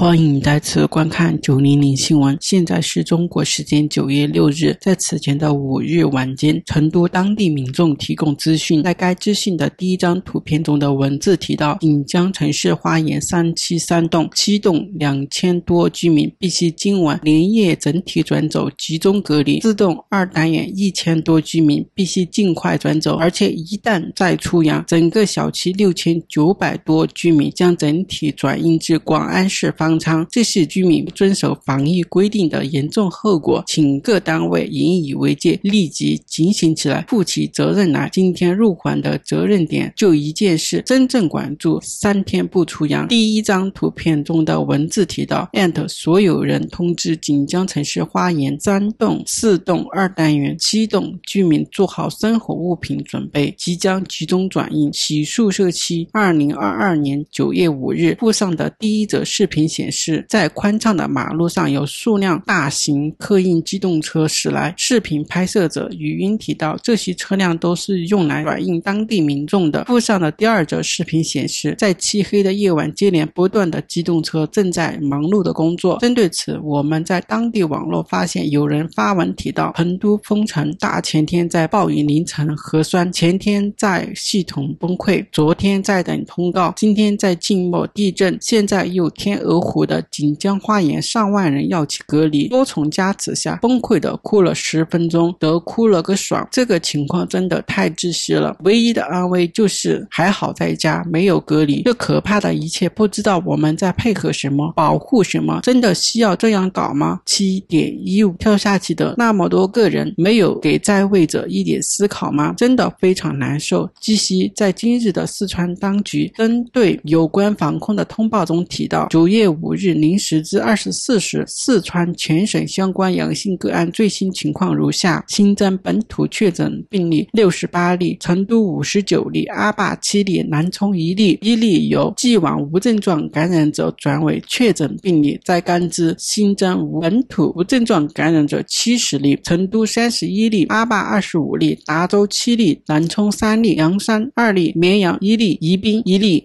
欢迎再次观看九零零新闻。现在是中国时间九月六日。在此前的五日晚间，成都当地民众提供资讯，在该资讯的第一张图片中的文字提到，锦江城市花园三期三栋七栋两千多居民必须今晚连夜整体转走，集中隔离。四栋二单元一千多居民必须尽快转走，而且一旦再出阳，整个小区六千九百多居民将整体转运至广安市方。这些居民不遵守防疫规定的严重后果，请各单位引以为戒，立即警醒起来，负起责任来。今天入款的责任点就一件事：真正管住，三天不出阳。第一张图片中的文字提到 a 特所有人通知锦江城市花园三栋四栋二单元七栋居民做好生活物品准备，即将集中转运其宿舍区。二零二二年九月五日，附上的第一则视频。显示在宽敞的马路上有数辆大型客运机动车驶来。视频拍摄者语音提到，这些车辆都是用来软硬当地民众的。附上的第二则视频显示，在漆黑的夜晚，接连不断的机动车正在忙碌的工作。针对此，我们在当地网络发现有人发文提到：成都封城，大前天在暴雨凌晨核酸，前天在系统崩溃，昨天在等通告，今天在静默地震，现在又天鹅。湖。湖的锦江花园上万人要去隔离，多重加持下崩溃的哭了十分钟，得哭了个爽。这个情况真的太窒息了，唯一的安慰就是还好在家没有隔离。这可怕的一切，不知道我们在配合什么，保护什么？真的需要这样搞吗？七点一五跳下去的那么多个人，没有给在位者一点思考吗？真的非常难受。据悉，在今日的四川当局针对有关防控的通报中提到，九月五。五日零时至二十四时，四川全省相关阳性个案最新情况如下：新增本土确诊病例六十八例，成都五十九例，阿坝七例，南充一例，一例由既往无症状感染者转为确诊病例，在甘孜新增无本土无症状感染者七十例，成都三十一例，阿坝二十五例，达州七例，南充三例，凉山二例，绵阳一例，宜宾一例。